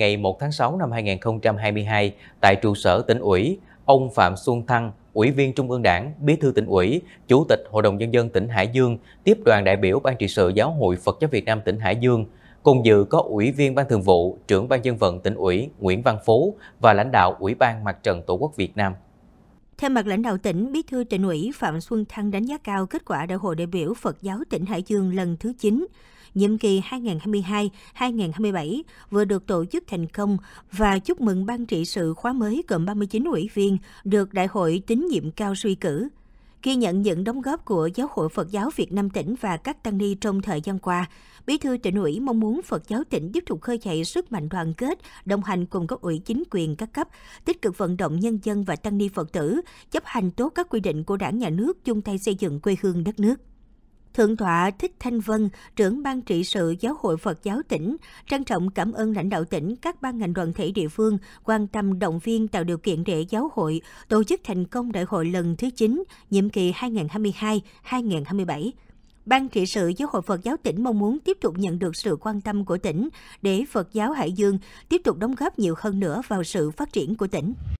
ngày 1 tháng 6 năm 2022 tại trụ sở tỉnh ủy, ông Phạm Xuân Thăng, Ủy viên Trung ương Đảng, Bí thư tỉnh ủy, Chủ tịch Hội đồng Nhân dân tỉnh Hải Dương tiếp đoàn đại biểu Ban trị sự Giáo hội Phật giáo Việt Nam tỉnh Hải Dương. Cùng dự có Ủy viên Ban thường vụ, trưởng Ban dân vận tỉnh ủy Nguyễn Văn Phú và lãnh đạo Ủy ban Mặt trận Tổ quốc Việt Nam thay mặt lãnh đạo tỉnh, Bí thư tỉnh ủy Phạm Xuân Thăng đánh giá cao kết quả đại hội đại biểu Phật giáo tỉnh Hải Dương lần thứ 9 nhiệm kỳ 2022-2027 vừa được tổ chức thành công và chúc mừng ban trị sự khóa mới gồm 39 ủy viên được đại hội tín nhiệm cao suy cử ghi nhận những đóng góp của Giáo hội Phật giáo Việt Nam tỉnh và các tăng ni trong thời gian qua. Bí thư tỉnh ủy mong muốn Phật giáo tỉnh tiếp tục khơi dậy sức mạnh đoàn kết, đồng hành cùng các ủy chính quyền các cấp, tích cực vận động nhân dân và tăng ni Phật tử, chấp hành tốt các quy định của đảng nhà nước chung tay xây dựng quê hương đất nước. Thượng tọa Thích Thanh Vân, trưởng ban trị sự Giáo hội Phật giáo tỉnh, trân trọng cảm ơn lãnh đạo tỉnh, các ban ngành đoàn thể địa phương quan tâm động viên tạo điều kiện để giáo hội tổ chức thành công đại hội lần thứ 9, nhiệm kỳ 2022-2027. Ban trị sự Giáo hội Phật giáo tỉnh mong muốn tiếp tục nhận được sự quan tâm của tỉnh để Phật giáo Hải Dương tiếp tục đóng góp nhiều hơn nữa vào sự phát triển của tỉnh.